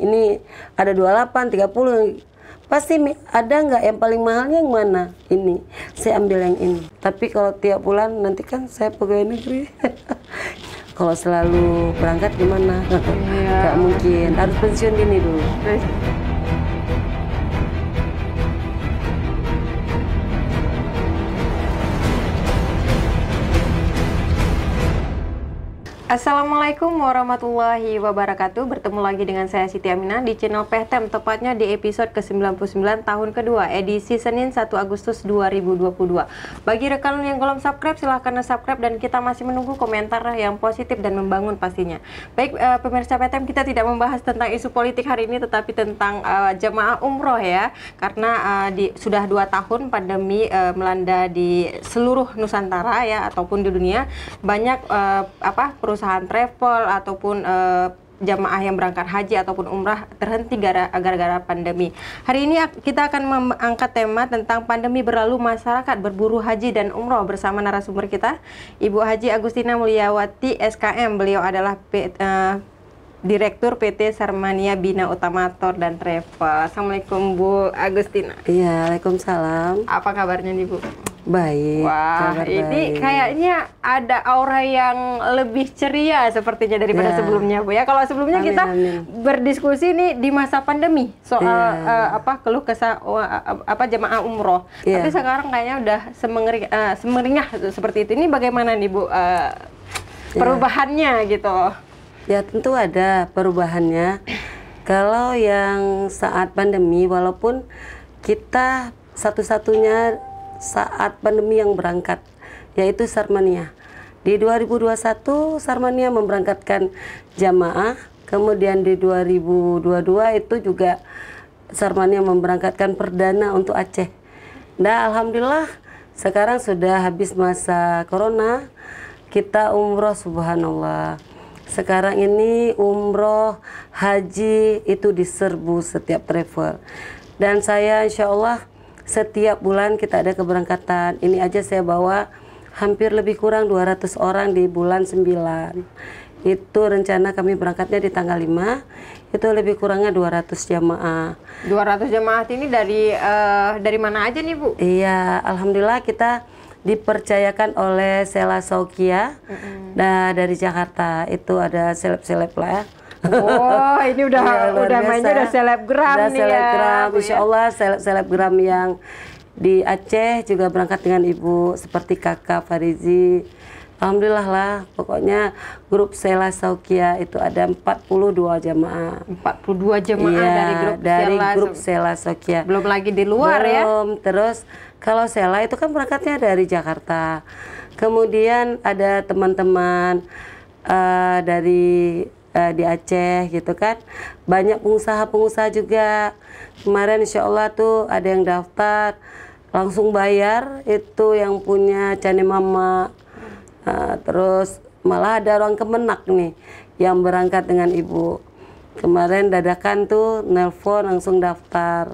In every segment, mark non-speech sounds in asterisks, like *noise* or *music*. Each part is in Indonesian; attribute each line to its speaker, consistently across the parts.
Speaker 1: ini ada 28, 30 pasti ada nggak yang paling mahalnya yang mana ini saya ambil yang ini tapi kalau tiap bulan nanti kan saya pegawai negeri *laughs* kalau selalu berangkat gimana iya. nggak ya. mungkin harus pensiun dini dulu
Speaker 2: Assalamualaikum warahmatullahi wabarakatuh Bertemu lagi dengan saya Siti Aminah di channel Pehtem Tepatnya di episode ke-99 tahun kedua Edisi Senin 1 Agustus 2022 Bagi rekan yang belum subscribe silahkan subscribe Dan kita masih menunggu komentar yang positif dan membangun pastinya Baik uh, pemirsa Pehtem kita tidak membahas tentang isu politik hari ini Tetapi tentang uh, jemaah umroh ya Karena uh, di, sudah dua tahun pandemi uh, melanda di seluruh Nusantara ya Ataupun di dunia Banyak uh, apa perusahaan perusahaan travel ataupun uh, jamaah yang berangkat haji ataupun umrah terhenti gara-gara pandemi. Hari ini kita akan mengangkat tema tentang pandemi berlalu masyarakat berburu haji dan umroh bersama narasumber kita, Ibu Haji Agustina Mulyawati SKM. Beliau adalah uh, Direktur PT Sarmania Bina Utama Tour dan Travel. Assalamualaikum Bu Agustina.
Speaker 1: Iya, Waalaikumsalam. Apa kabarnya nih Bu? Baik. Wah, kabar ini baik.
Speaker 2: kayaknya ada aura yang lebih ceria sepertinya daripada ya. sebelumnya Bu ya. Kalau sebelumnya amin, kita amin. berdiskusi nih di masa pandemi soal ya. uh, apa keluh kesah uh, apa jemaah umroh. Ya. Tapi sekarang kayaknya udah semengering, uh, eh, semeringah seperti itu. Ini bagaimana nih Bu uh, perubahannya gitu?
Speaker 1: Ya tentu ada perubahannya. Kalau yang saat pandemi, walaupun kita satu-satunya saat pandemi yang berangkat, yaitu Sarmania. Di 2021 Sarmania memberangkatkan jamaah, kemudian di 2022 itu juga Sarmania memberangkatkan perdana untuk Aceh. Nah, alhamdulillah sekarang sudah habis masa corona, kita umroh subhanallah. Sekarang ini umroh, haji itu diserbu setiap travel. Dan saya insya Allah setiap bulan kita ada keberangkatan. Ini aja saya bawa hampir lebih kurang 200 orang di bulan 9. Itu rencana kami berangkatnya di tanggal 5. Itu lebih kurangnya 200 jamaah. 200 jamaah ini dari uh, dari mana aja nih, Bu? Iya, alhamdulillah kita dipercayakan oleh Sela Sokia mm -hmm. nah, dari Jakarta itu ada seleb-seleb lah ya. Oh, ini udah *laughs* ya, udah biasa. mainnya udah selebgram udah nih ya. selebgram. ya. Insya Allah seleb selebgram yang di Aceh juga berangkat dengan ibu seperti kakak Farizi Alhamdulillah lah pokoknya grup Sela Saukia itu ada 42 jemaah. 42 jemaah iya, dari grup dari grup Sela Saukia. Belum lagi di luar Belum. ya. Belum. Terus kalau Sela itu kan berangkatnya dari Jakarta. Kemudian ada teman-teman uh, dari uh, di Aceh gitu kan. Banyak pengusaha-pengusaha juga. Kemarin insya Allah tuh ada yang daftar langsung bayar itu yang punya Cane Mama Uh, terus malah ada orang kemenak nih yang berangkat dengan ibu. Kemarin dadakan tuh nelpon langsung daftar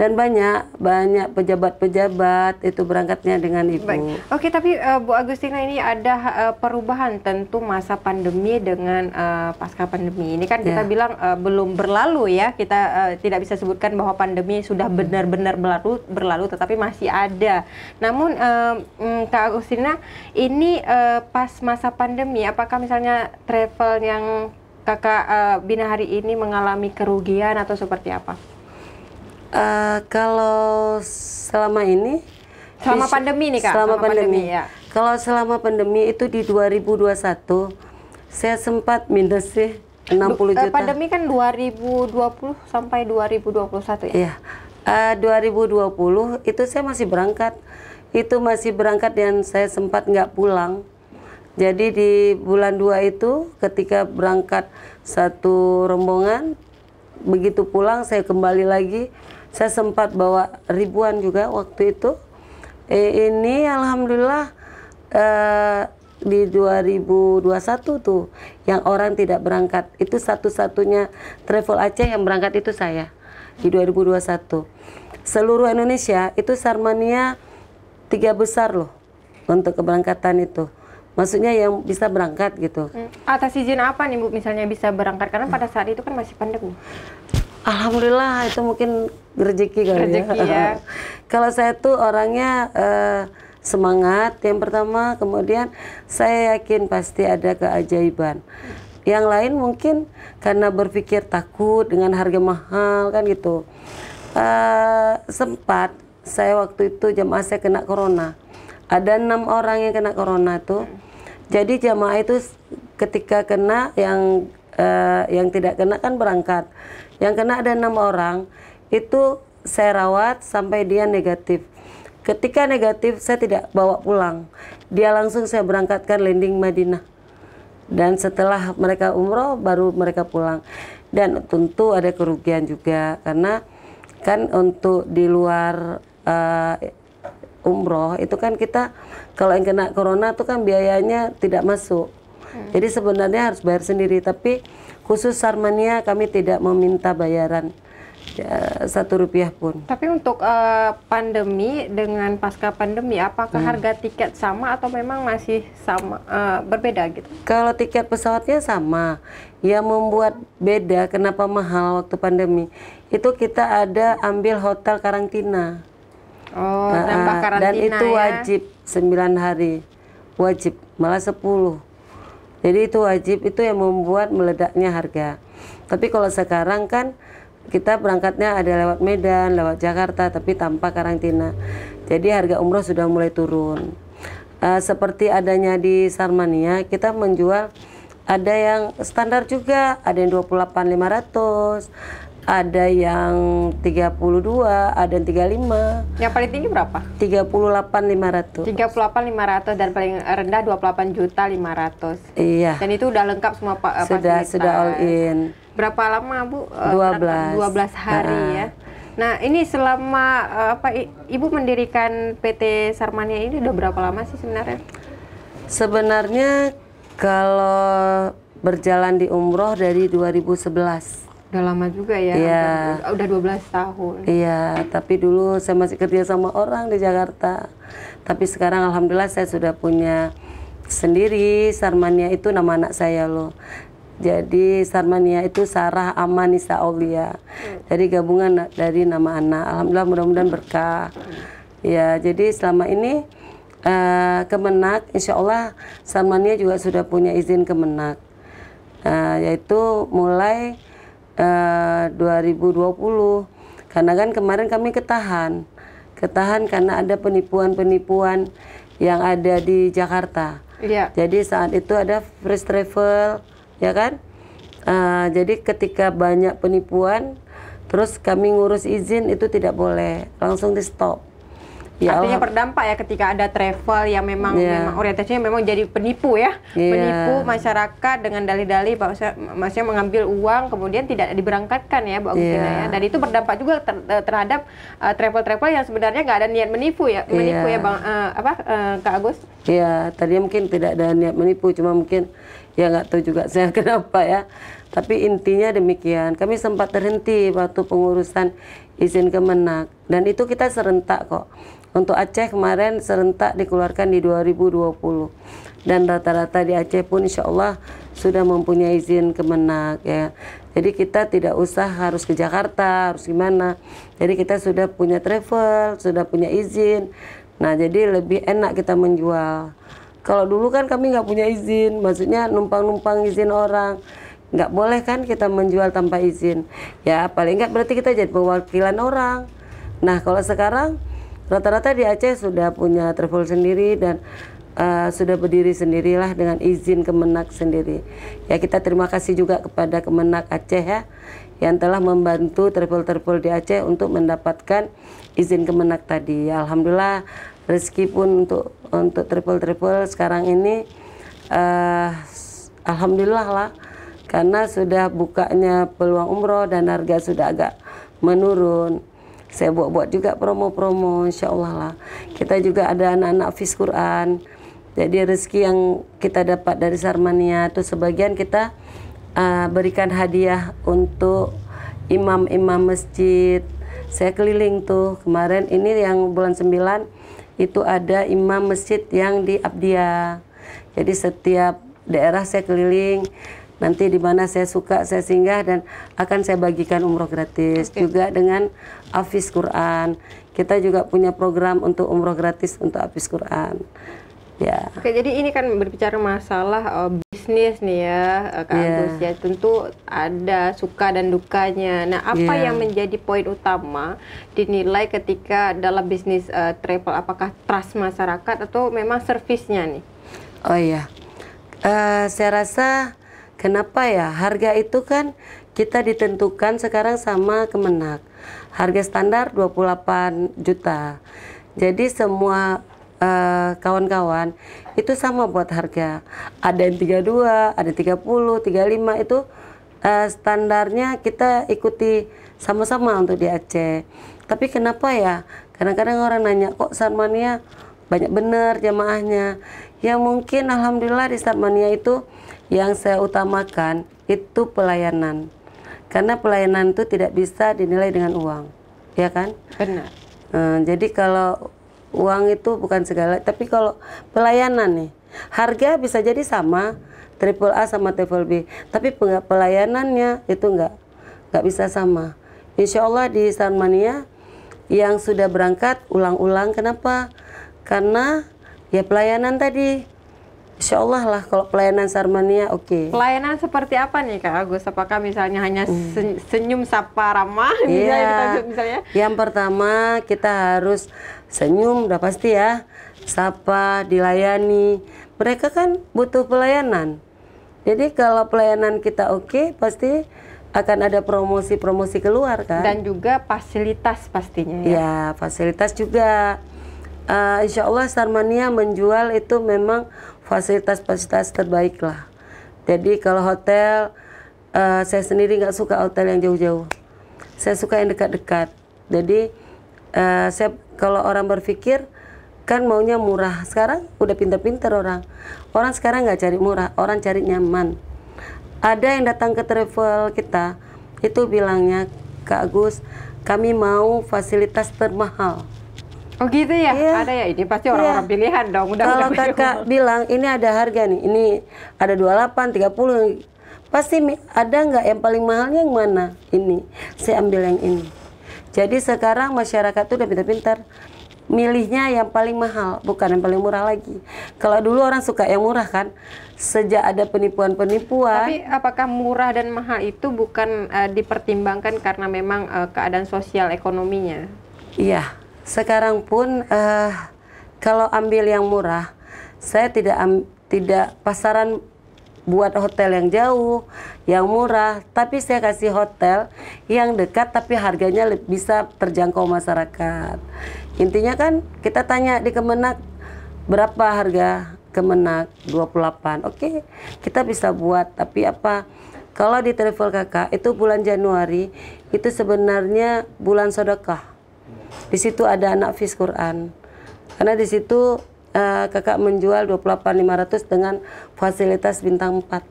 Speaker 1: dan banyak banyak pejabat-pejabat itu berangkatnya dengan ibu. Baik.
Speaker 2: Oke, tapi uh, Bu Agustina ini ada uh, perubahan tentu masa pandemi dengan uh, pasca pandemi. Ini kan kita yeah. bilang uh, belum berlalu ya. Kita uh, tidak bisa sebutkan bahwa pandemi sudah hmm. benar-benar berlalu berlalu tetapi masih ada. Namun uh, um, Kak Agustina ini uh, pas masa pandemi apakah misalnya travel yang Kakak uh, Bina hari ini mengalami
Speaker 1: kerugian atau seperti apa? Uh, kalau selama ini selama di, pandemi nih kak selama, selama pandemi, pandemi ya. kalau selama pandemi itu di 2021 saya sempat minus sih 60 eh, juta. Pandemi
Speaker 2: kan 2020 sampai 2021 ya? Iya.
Speaker 1: Eh, uh, 2020 itu saya masih berangkat. Itu masih berangkat dan saya sempat nggak pulang. Jadi di bulan 2 itu ketika berangkat satu rombongan, begitu pulang saya kembali lagi saya sempat bawa ribuan juga waktu itu eh, ini alhamdulillah eh, di 2021 tuh yang orang tidak berangkat itu satu-satunya travel Aceh yang berangkat itu saya di 2021 seluruh Indonesia itu Sarmania tiga besar loh untuk keberangkatan itu maksudnya yang bisa berangkat gitu
Speaker 2: hmm. atas izin apa nih Bu misalnya bisa berangkat karena pada saat itu kan masih pandemi
Speaker 1: Alhamdulillah itu mungkin rezeki kali ya. ya. *laughs* Kalau saya tuh orangnya uh, semangat yang pertama, kemudian saya yakin pasti ada keajaiban. Yang lain mungkin karena berpikir takut dengan harga mahal kan gitu. Uh, sempat saya waktu itu jamaah saya kena corona. Ada enam orang yang kena corona tuh. Jadi jamaah itu ketika kena yang uh, yang tidak kena kan berangkat. Yang kena ada enam orang, itu saya rawat sampai dia negatif. Ketika negatif, saya tidak bawa pulang. Dia langsung saya berangkatkan landing Madinah. Dan setelah mereka umroh, baru mereka pulang. Dan tentu ada kerugian juga, karena kan untuk di luar uh, umroh itu kan kita kalau yang kena corona itu kan biayanya tidak masuk. Hmm. Jadi sebenarnya harus bayar sendiri, tapi Khusus Sarmania kami tidak meminta bayaran ya, satu rupiah pun.
Speaker 2: Tapi untuk uh, pandemi dengan pasca pandemi, apakah hmm. harga tiket sama atau memang masih sama uh, berbeda
Speaker 1: gitu? Kalau tiket pesawatnya sama, yang membuat beda kenapa mahal waktu pandemi itu kita ada ambil hotel karantina. Oh, uh, dan dan itu ya. wajib ya? 9 hari, wajib malah 10 jadi itu wajib itu yang membuat meledaknya harga. Tapi kalau sekarang kan kita berangkatnya ada lewat Medan, lewat Jakarta, tapi tanpa karantina. Jadi harga umroh sudah mulai turun. Uh, seperti adanya di Sarmania, kita menjual ada yang standar juga, ada yang 28.500, ada yang 32, ada yang 35. Yang paling tinggi berapa? 38.500.
Speaker 2: 38.500 dan paling rendah delapan juta ratus. Iya. Dan itu udah lengkap semua Pak Sudah sudah all in. Berapa lama, Bu? 12 eh, 12 hari nah. ya. Nah, ini selama eh, apa Ibu mendirikan PT Sarmania ini udah berapa lama sih sebenarnya?
Speaker 1: Sebenarnya kalau berjalan di umroh dari 2011. Udah lama juga
Speaker 2: ya. Iya. Udah 12 tahun.
Speaker 1: Iya, tapi dulu saya masih kerja sama orang di Jakarta. Tapi sekarang alhamdulillah saya sudah punya sendiri Sarmania itu nama anak saya loh. Jadi Sarmania itu Sarah Amanisa Aulia. Hmm. Jadi gabungan dari nama anak. Alhamdulillah mudah-mudahan berkah. Ya, jadi selama ini uh, Kemenak insya Allah Sarmania juga sudah punya izin Kemenak. Uh, yaitu mulai eh, 2020 karena kan kemarin kami ketahan ketahan karena ada penipuan-penipuan yang ada di Jakarta. Iya. Jadi saat itu ada first travel, ya kan? Uh, jadi ketika banyak penipuan, terus kami ngurus izin itu tidak boleh, langsung di stop. Ya, Artinya
Speaker 2: berdampak ya ketika ada travel yang memang, yeah. memang orientasinya memang jadi penipu ya, yeah. menipu masyarakat dengan dalih-dalih bahwa maksudnya mengambil uang kemudian tidak diberangkatkan ya, Mbak yeah. ya. Dan itu berdampak juga ter eh, terhadap eh, travel-travel uh, yang sebenarnya nggak ada niat menipu ya, iya. menipu yeah. ya Bang uh, apa uh, Kak Agus?
Speaker 1: Iya, yeah, tadi mungkin tidak ada niat menipu, cuma mungkin ya nggak tahu juga saya *laughs* kenapa ya. Tapi intinya demikian. Kami sempat terhenti waktu pengurusan izin kemenak dan itu kita serentak kok untuk Aceh kemarin serentak dikeluarkan di 2020 dan rata-rata di Aceh pun insya Allah sudah mempunyai izin kemenak ya. Jadi kita tidak usah harus ke Jakarta, harus gimana. Jadi kita sudah punya travel, sudah punya izin. Nah jadi lebih enak kita menjual. Kalau dulu kan kami nggak punya izin, maksudnya numpang-numpang izin orang nggak boleh kan kita menjual tanpa izin ya paling nggak berarti kita jadi perwakilan orang nah kalau sekarang rata-rata di Aceh sudah punya travel sendiri dan uh, sudah berdiri sendirilah dengan izin Kemenak sendiri. Ya kita terima kasih juga kepada Kemenak Aceh ya yang telah membantu travel-travel di Aceh untuk mendapatkan izin Kemenak tadi. Ya, Alhamdulillah rezeki pun untuk untuk travel-travel sekarang ini uh, alhamdulillah lah karena sudah bukanya peluang umroh dan harga sudah agak menurun saya buat-buat juga promo-promo insya Allah lah. Kita juga ada anak-anak fiskuran, Quran. Jadi rezeki yang kita dapat dari Sarmania itu sebagian kita uh, berikan hadiah untuk imam-imam masjid. Saya keliling tuh kemarin ini yang bulan 9 itu ada imam masjid yang di Abdia. Jadi setiap daerah saya keliling nanti di mana saya suka saya singgah dan akan saya bagikan umroh gratis okay. juga dengan Afis Quran. Kita juga punya program untuk umroh gratis untuk Afis Quran. Ya.
Speaker 2: Oke, jadi ini kan berbicara masalah uh, bisnis nih ya, uh, Kak yeah. Agus ya. Tentu ada suka dan dukanya. Nah, apa yeah. yang menjadi poin utama dinilai ketika dalam bisnis uh, travel
Speaker 1: apakah trust masyarakat
Speaker 2: atau memang servisnya nih?
Speaker 1: Oh iya. Uh, saya rasa kenapa ya harga itu kan kita ditentukan sekarang sama Kemenak. Harga standar 28 juta. Jadi semua eh, kawan-kawan uh, itu sama buat harga. Ada yang 32, ada 30, 35 itu uh, standarnya kita ikuti sama-sama untuk di Aceh. Tapi kenapa ya? Kadang-kadang orang nanya kok Sarmania banyak benar jamaahnya. Ya mungkin alhamdulillah di Sarmania itu yang saya utamakan itu pelayanan karena pelayanan itu tidak bisa dinilai dengan uang, ya kan? Benar. Uh, jadi kalau uang itu bukan segala, tapi kalau pelayanan nih, harga bisa jadi sama triple A sama triple B, tapi pelayanannya itu nggak nggak bisa sama. Insya Allah di Sanmania yang sudah berangkat ulang-ulang, kenapa? Karena ya pelayanan tadi Insya Allah lah kalau pelayanan Sarmania oke. Okay.
Speaker 2: Pelayanan seperti apa nih Kak Agus? Apakah misalnya hanya hmm. senyum sapa ramah yeah. *laughs* misalnya, iya. misalnya?
Speaker 1: Yang pertama kita harus senyum udah pasti ya. Sapa, dilayani. Mereka kan butuh pelayanan. Jadi kalau pelayanan kita oke okay, pasti akan ada promosi-promosi keluar kan. Dan juga fasilitas pastinya ya. Ya, fasilitas juga. Uh, eh, insya Allah Sarmania menjual itu memang fasilitas-fasilitas terbaik lah. Jadi kalau hotel, uh, saya sendiri nggak suka hotel yang jauh-jauh. Saya suka yang dekat-dekat. Jadi uh, saya kalau orang berpikir kan maunya murah. Sekarang udah pinter-pinter orang. Orang sekarang nggak cari murah, orang cari nyaman. Ada yang datang ke travel kita itu bilangnya Kak Agus, kami mau fasilitas termahal. Oh gitu ya, iya. ada ya ini pasti orang-orang iya. pilihan dong. Udah, Kalau udah kakak bingung. *laughs* bilang ini ada harga nih, ini ada 28, 30, pasti ada nggak yang paling mahalnya yang mana? Ini, saya ambil yang ini. Jadi sekarang masyarakat tuh udah pintar-pintar milihnya yang paling mahal, bukan yang paling murah lagi. Kalau dulu orang suka yang murah kan, sejak ada penipuan-penipuan. Tapi
Speaker 2: apakah murah dan mahal itu bukan uh, dipertimbangkan karena memang uh, keadaan sosial ekonominya?
Speaker 1: Iya sekarang pun uh, kalau ambil yang murah, saya tidak um, tidak pasaran buat hotel yang jauh, yang murah, tapi saya kasih hotel yang dekat tapi harganya bisa terjangkau masyarakat. Intinya kan kita tanya di Kemenak berapa harga Kemenak 28. Oke, kita bisa buat tapi apa kalau di travel kakak itu bulan Januari itu sebenarnya bulan sodokah di situ ada anak fis Quran. Karena di situ uh, kakak menjual 28.500 dengan fasilitas bintang 4.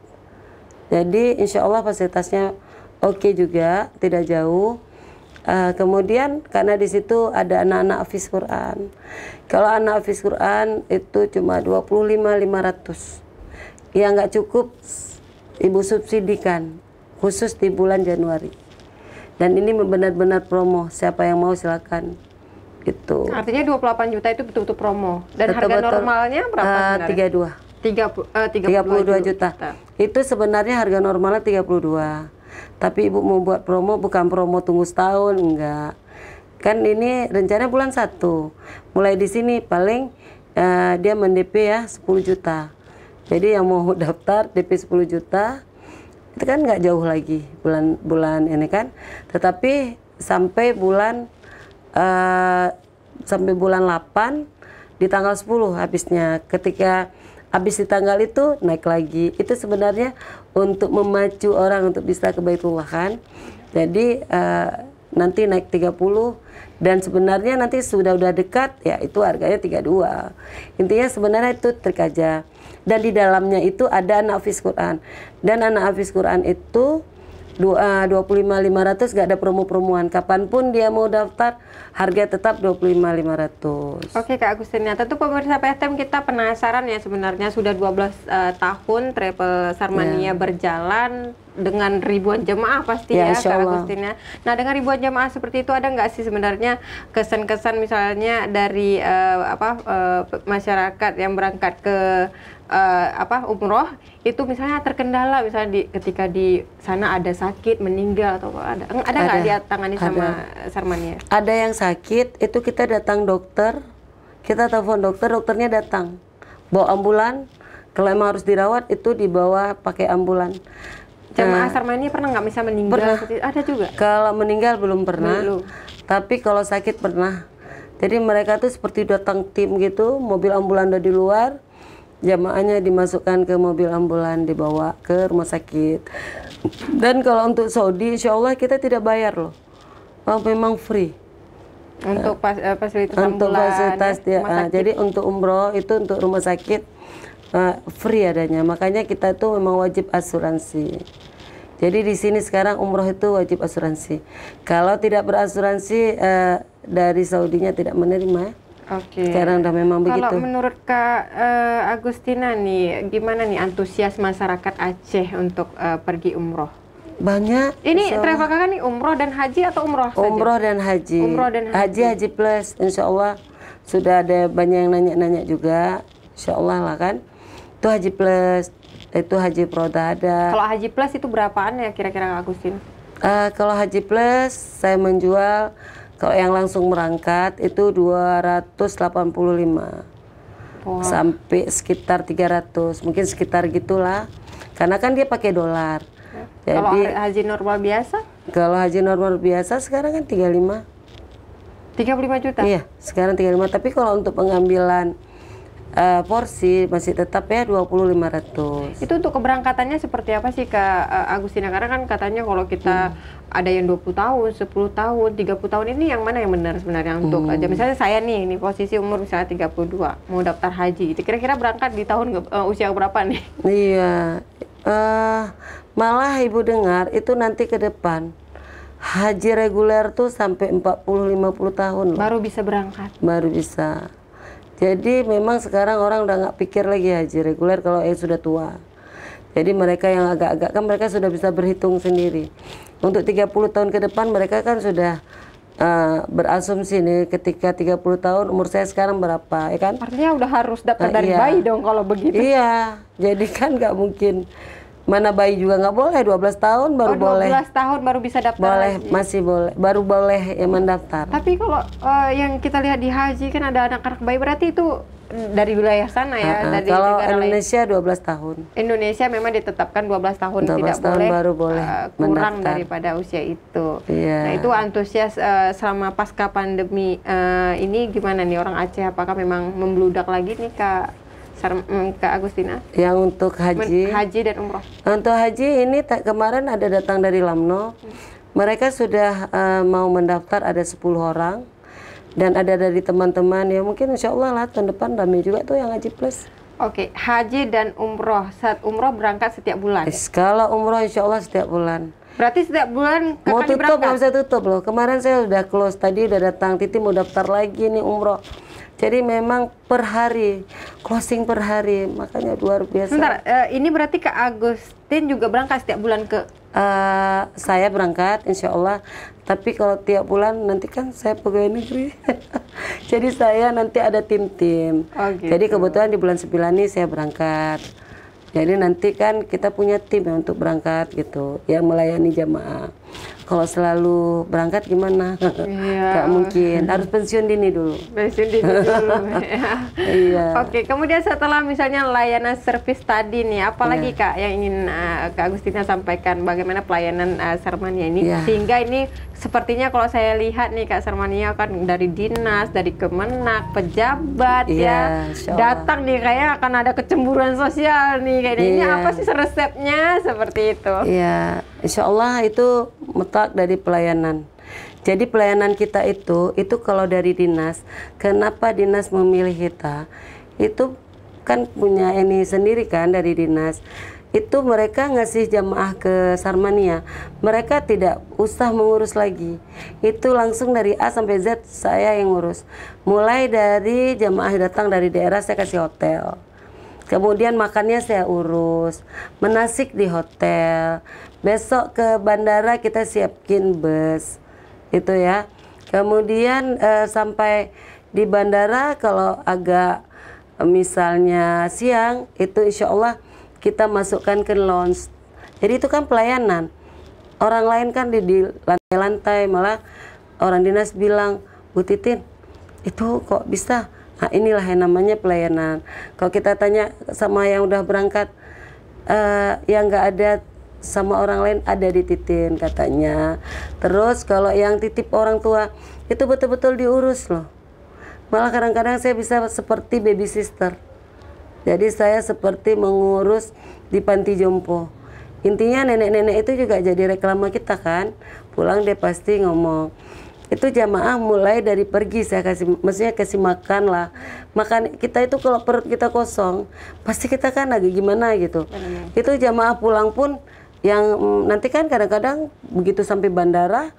Speaker 1: Jadi insya Allah fasilitasnya oke okay juga, tidak jauh. Uh, kemudian karena di situ ada anak-anak fis Quran. Kalau anak fis Quran itu cuma 25.500. Yang nggak cukup ibu subsidikan khusus di bulan Januari. Dan ini benar-benar promo. Siapa yang mau silakan. Gitu.
Speaker 2: Artinya 28 juta itu betul-betul promo. Dan betul -betul, harga normalnya berapa uh, sebenarnya? 32.
Speaker 1: 30, uh, 32, 32 juta. juta. Itu sebenarnya harga normalnya 32. Tapi Ibu mau buat promo bukan promo tunggu setahun, enggak. Kan ini rencana bulan 1. Mulai di sini paling uh, dia mendp ya 10 juta. Jadi yang mau *laughs* daftar DP 10 juta, itu kan nggak jauh lagi bulan bulan ini kan tetapi sampai bulan uh, sampai bulan 8 di tanggal 10 habisnya ketika habis di tanggal itu naik lagi itu sebenarnya untuk memacu orang untuk bisa ke kan. jadi uh, nanti naik 30 dan sebenarnya nanti sudah udah dekat ya itu harganya 32 intinya sebenarnya itu terkaja dan di dalamnya itu ada anak hafiz Quran dan anak hafiz Quran itu dua eh, dua puluh lima ratus gak ada promo-promoan kapanpun dia mau daftar harga tetap dua puluh lima ratus. oke
Speaker 2: Kak Agustinata nah, tentu pemirsa PSTM kita penasaran ya sebenarnya sudah 12 uh, eh, tahun travel Sarmania yeah. berjalan dengan ribuan jemaah pasti ya, ya Kak Agustina. Ya. Nah dengan ribuan jemaah seperti itu ada nggak sih sebenarnya kesan-kesan misalnya dari uh, apa uh, masyarakat yang berangkat ke uh, apa umroh itu misalnya terkendala misalnya di ketika di sana ada sakit meninggal atau ada ada nggak dia tangani ada. sama
Speaker 1: sarmannya Ada yang sakit itu kita datang dokter kita telepon dokter dokternya datang bawa ambulan kalau emang harus dirawat itu dibawa pakai ambulan. Jamaah nah, eh, Sarmania pernah nggak bisa meninggal? Pernah. Ada juga. Kalau meninggal belum pernah. Belum. Tapi kalau sakit pernah. Jadi mereka tuh seperti datang tim gitu, mobil ambulan di luar, jamaahnya dimasukkan ke mobil ambulan dibawa ke rumah sakit dan kalau untuk Saudi insya Allah kita tidak bayar loh oh, memang free untuk pas, uh, fasilitas untuk ambulan, fasilitas uh, jadi untuk umroh itu untuk rumah sakit uh, free adanya makanya kita tuh memang wajib asuransi jadi di sini sekarang umroh itu wajib asuransi kalau tidak berasuransi uh, dari Saudinya tidak menerima ya. Oke. Okay. Sekarang udah memang begitu. Kalau menurut
Speaker 2: Kak uh, Agustina nih, gimana nih antusias masyarakat Aceh untuk uh, pergi umroh? Banyak. Ini insya travel kakak nih umroh dan
Speaker 1: haji atau umroh, saja? Umroh dan haji. Umroh dan haji. Haji, haji plus. Insya Allah sudah ada banyak yang nanya-nanya juga. Insya Allah lah kan. Itu haji plus, itu haji pro ada. Kalau
Speaker 2: haji plus itu berapaan ya kira-kira Kak Agustin?
Speaker 1: Uh, kalau haji plus saya menjual kalau yang langsung berangkat itu 285. Wah. Sampai sekitar 300, mungkin sekitar gitulah. Karena kan dia pakai dolar. Jadi kalau
Speaker 2: haji normal biasa?
Speaker 1: Kalau haji normal biasa sekarang kan 35. 35 juta? Iya, sekarang 35. Tapi kalau untuk pengambilan uh, porsi masih tetap ya 2500. Itu untuk
Speaker 2: keberangkatannya seperti apa sih ke uh, Agustina? Karena kan katanya kalau kita hmm ada yang 20 tahun, 10 tahun, 30 tahun ini yang mana yang benar sebenarnya untuk hmm. aja misalnya saya nih ini posisi umur misalnya
Speaker 1: 32 mau daftar haji itu kira-kira berangkat di tahun uh, usia berapa nih? Iya. Uh, malah Ibu dengar itu nanti ke depan haji reguler tuh sampai 40 50 tahun loh. Baru bisa berangkat. Baru bisa. Jadi memang sekarang orang udah nggak pikir lagi haji reguler kalau eh sudah tua. Jadi mereka yang agak-agak kan mereka sudah bisa berhitung sendiri. Untuk 30 tahun ke depan mereka kan sudah uh, berasumsi nih ketika 30 tahun umur saya sekarang berapa ya kan artinya udah harus daftar uh, eh, dari iya. bayi
Speaker 2: dong kalau begitu iya
Speaker 1: jadi kan nggak mungkin mana bayi juga nggak boleh 12 tahun baru oh, 12 boleh
Speaker 2: 12 tahun baru bisa daftar boleh lagi.
Speaker 1: masih boleh baru boleh yang mendaftar
Speaker 2: tapi kalau uh, yang kita lihat di haji kan ada anak-anak bayi berarti itu dari wilayah sana ya uh, ah, huh ah. dari kalau
Speaker 1: Indonesia lain. 12 tahun
Speaker 2: Indonesia memang ditetapkan 12 tahun 12 tidak tahun boleh, baru
Speaker 1: boleh uh, kurang menaftar. daripada
Speaker 2: usia itu
Speaker 1: yeah. nah itu
Speaker 2: antusias uh, selama pasca pandemi uh, ini gimana nih orang Aceh apakah memang membludak lagi nih kak Sar mm, Kak Agustina
Speaker 1: yang untuk haji Men haji dan umroh untuk haji ini kemarin ada datang dari Lamno mereka sudah uh, mau mendaftar ada 10 orang dan ada dari teman-teman ya mungkin insya Allah lah tahun depan ramai juga tuh yang haji plus
Speaker 2: Oke, okay. haji dan umroh. Saat umroh berangkat
Speaker 1: setiap bulan. Yes, kalau umroh insya Allah setiap bulan. Berarti setiap bulan mau tutup berangkat? bisa tutup loh. Kemarin saya udah close tadi udah datang Titi mau daftar lagi nih umroh. Jadi memang per hari closing per hari makanya luar biasa. Sebentar,
Speaker 2: uh, ini berarti ke Agustin juga berangkat setiap bulan ke
Speaker 1: uh, saya berangkat insya Allah tapi kalau tiap bulan nanti kan saya pegawai negeri *laughs* jadi saya nanti ada tim-tim oh, gitu. jadi kebetulan di bulan 9 ini saya berangkat jadi nanti kan kita punya tim ya untuk berangkat gitu yang melayani jamaah kalau selalu berangkat gimana? Iya. Gak mungkin. Harus pensiun dini dulu. Pensiun dini dulu. Ya. Iya.
Speaker 2: Oke, kemudian setelah misalnya layanan servis tadi nih, apalagi iya. Kak yang ingin uh, Kak Agustina sampaikan bagaimana pelayanan uh, eh, Sarmania ini iya. sehingga ini sepertinya kalau saya lihat nih Kak Sarmania kan dari dinas, dari Kemenak, pejabat iya, ya. Datang nih kayak akan ada kecemburuan sosial nih kayaknya. Iya. Ini apa sih resepnya seperti itu?
Speaker 1: Iya Insya Allah itu mutlak dari pelayanan. Jadi pelayanan kita itu, itu kalau dari dinas, kenapa dinas memilih kita? Itu kan punya ini sendiri kan dari dinas. Itu mereka ngasih jamaah ke Sarmania. Mereka tidak usah mengurus lagi. Itu langsung dari A sampai Z saya yang ngurus. Mulai dari jamaah datang dari daerah saya kasih hotel. Kemudian makannya saya urus, menasik di hotel, besok ke bandara kita siapkin bus itu ya kemudian e, sampai di bandara kalau agak eh, misalnya siang itu insya Allah kita masukkan ke lounge jadi itu kan pelayanan orang lain kan di, lantai-lantai malah orang dinas bilang Bu Titin itu kok bisa nah, inilah yang namanya pelayanan kalau kita tanya sama yang udah berangkat uh, yang nggak ada sama orang lain ada di titin katanya. Terus kalau yang titip orang tua itu betul-betul diurus loh. Malah kadang-kadang saya bisa seperti baby sister. Jadi saya seperti mengurus di panti jompo. Intinya nenek-nenek itu juga jadi reklama kita kan. Pulang dia pasti ngomong. Itu jamaah mulai dari pergi saya kasih maksudnya kasih makan lah. Makan kita itu kalau perut kita kosong, pasti kita kan lagi gimana gitu. Itu jamaah pulang pun yang mm, nanti kan kadang-kadang begitu sampai bandara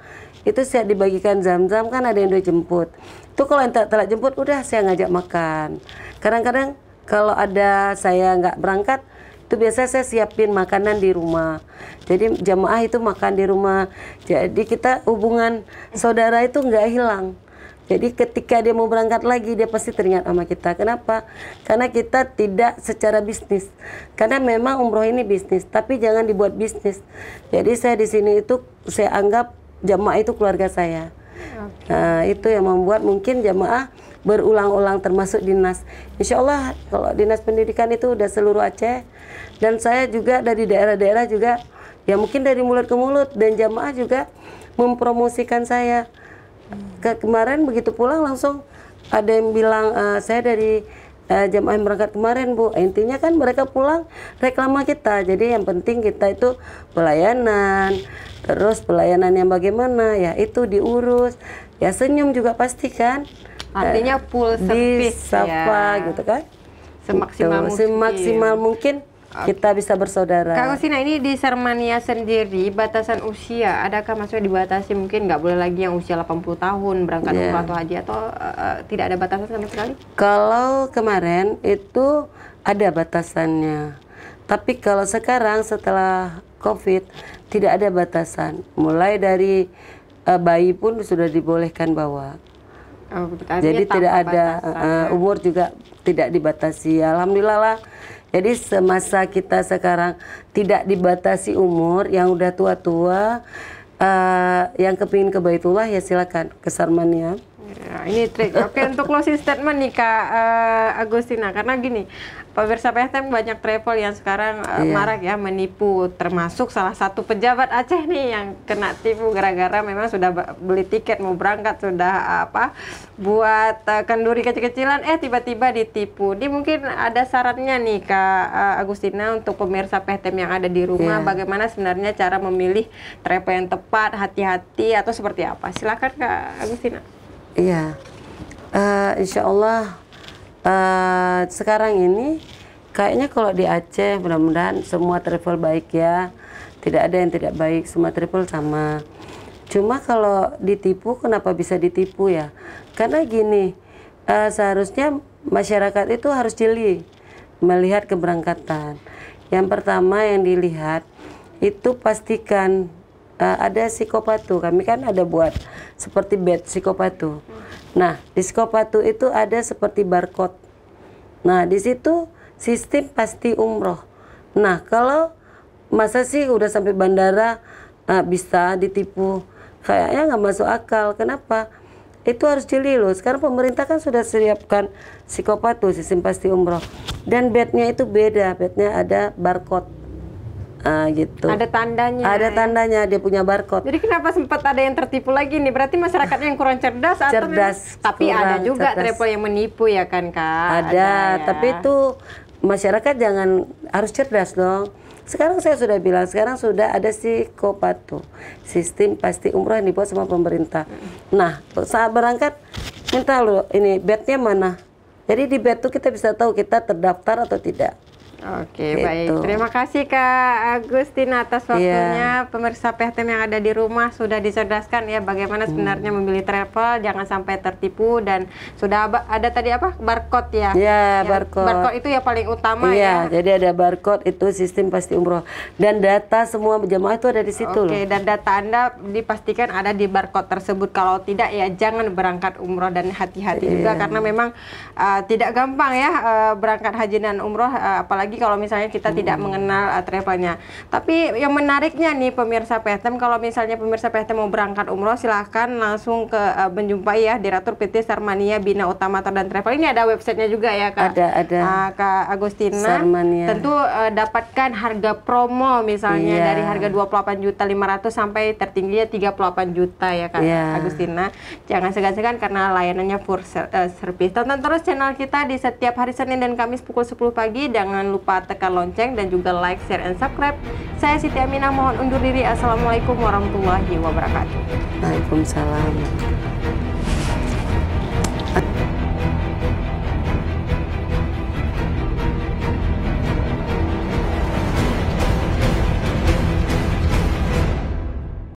Speaker 1: itu saya dibagikan zam-zam kan ada yang udah jemput itu kalau yang telat jemput udah saya ngajak makan kadang-kadang kalau ada saya nggak berangkat itu biasa saya siapin makanan di rumah. Jadi jamaah itu makan di rumah. Jadi kita hubungan saudara itu nggak hilang. Jadi ketika dia mau berangkat lagi dia pasti teringat sama kita. Kenapa? Karena kita tidak secara bisnis. Karena memang umroh ini bisnis, tapi jangan dibuat bisnis. Jadi saya di sini itu saya anggap jamaah itu keluarga saya. Okay. Nah, itu yang membuat mungkin jamaah berulang-ulang termasuk dinas. Insya Allah kalau dinas pendidikan itu udah seluruh Aceh dan saya juga dari daerah-daerah juga ya mungkin dari mulut ke mulut dan jamaah juga mempromosikan saya. Ke kemarin begitu pulang langsung ada yang bilang uh, saya dari uh, jamaah yang berangkat kemarin bu. Intinya kan mereka pulang reklama kita. Jadi yang penting kita itu pelayanan. Terus pelayanan yang bagaimana ya itu diurus. Ya senyum juga pasti kan. Artinya full eh, service disapa, ya. gitu kan. Semaksimal gitu. mungkin. Semaksimal mungkin kita bisa bersaudara. Kalau
Speaker 2: Sina ini di Sermania sendiri batasan usia adakah maksudnya dibatasi mungkin nggak boleh lagi yang usia 80
Speaker 1: tahun berangkat yeah. umrah atau
Speaker 2: haji atau uh, tidak ada batasan sama sekali?
Speaker 1: Kalau kemarin itu ada batasannya. Tapi kalau sekarang setelah Covid tidak ada batasan. Mulai dari uh, bayi pun sudah dibolehkan bawa. Oh, Jadi tidak ada uh, umur juga tidak dibatasi. Alhamdulillah lah jadi semasa kita sekarang tidak dibatasi umur, yang udah tua-tua, uh, yang kepingin ke Baitullah ya silakan ke Sarmania Ya,
Speaker 2: ini trik. Oke, untuk closing statement nih Kak uh, Agustina karena gini, pemirsa PSTM banyak travel yang sekarang uh, iya. marak ya menipu termasuk salah satu pejabat Aceh nih yang kena tipu gara-gara memang sudah beli tiket mau berangkat sudah apa buat uh, kenduri kecil-kecilan eh tiba-tiba ditipu. Ini mungkin ada syaratnya nih Kak uh, Agustina untuk pemirsa PSTM yang ada di rumah iya. bagaimana sebenarnya cara memilih travel yang tepat, hati-hati atau seperti apa? Silakan Kak Agustina.
Speaker 1: Iya, uh, eh, insya Allah uh, eh, sekarang ini kayaknya kalau di Aceh mudah-mudahan semua travel baik ya, tidak ada yang tidak baik, semua travel sama. Cuma kalau ditipu kenapa bisa ditipu ya? Karena gini, uh, seharusnya masyarakat itu harus jeli melihat keberangkatan. Yang pertama yang dilihat itu pastikan uh, ada psikopatu. Kami kan ada buat seperti bed psikopatu. Nah, di psikopatu itu ada seperti barcode. Nah, di situ sistem pasti umroh. Nah, kalau masa sih udah sampai bandara uh, bisa ditipu? Kayaknya nggak masuk akal. Kenapa? Itu harus jeli loh. Sekarang pemerintah kan sudah siapkan psikopatu, sistem pasti umroh. Dan bednya itu beda. Bednya ada barcode uh, gitu. Ada tandanya. Ada tandanya dia punya barcode. Jadi kenapa sempat ada yang tertipu
Speaker 2: lagi nih? Berarti masyarakatnya yang kurang cerdas, cerdas memang, tapi ada juga cerdas. travel yang
Speaker 1: menipu ya kan kak? Ada, ada ya. tapi itu masyarakat jangan harus cerdas dong. Sekarang saya sudah bilang, sekarang sudah ada si kopatu sistem pasti umroh yang dibuat sama pemerintah. Nah, saat berangkat minta lo ini bednya mana? Jadi di bed tuh kita bisa tahu kita terdaftar atau tidak. Oke, gitu. baik. Terima
Speaker 2: kasih Kak Agustin atas iya. waktunya. Yeah. Pemirsa PHTM yang ada di rumah sudah dicerdaskan ya bagaimana hmm. sebenarnya hmm. memilih travel, jangan sampai tertipu dan sudah ada tadi apa? barcode ya. Iya, yeah, barcode. Barcode itu ya paling utama yeah,
Speaker 1: ya. jadi ada barcode itu sistem pasti umroh dan data semua jemaah itu ada di situ Oke, loh. dan
Speaker 2: data Anda dipastikan ada di barcode tersebut. Kalau tidak ya jangan berangkat umroh dan hati-hati yeah. juga iya. karena memang uh, tidak gampang ya uh, berangkat haji dan umroh uh, apalagi apalagi kalau misalnya kita hmm. tidak mengenal uh, travelnya. Tapi yang menariknya nih pemirsa Petem, kalau misalnya pemirsa Petem mau berangkat umroh, silahkan langsung ke uh, menjumpai ya Direktur PT Sarmania Bina Utama Tour dan Travel. Ini ada websitenya juga ya kak. Ada ada. Uh, kak Agustina. Sarmania. Tentu uh, dapatkan harga promo misalnya yeah. dari harga 28 juta 500 sampai tertingginya 38 juta ya kak yeah. Agustina. Jangan segan-segan karena layanannya full uh, service. Tonton terus channel kita di setiap hari Senin dan Kamis pukul 10 pagi. dengan lupa lupa tekan lonceng dan juga like, share, and subscribe. Saya Siti Aminah mohon undur diri. Assalamualaikum warahmatullahi wabarakatuh.
Speaker 1: Waalaikumsalam.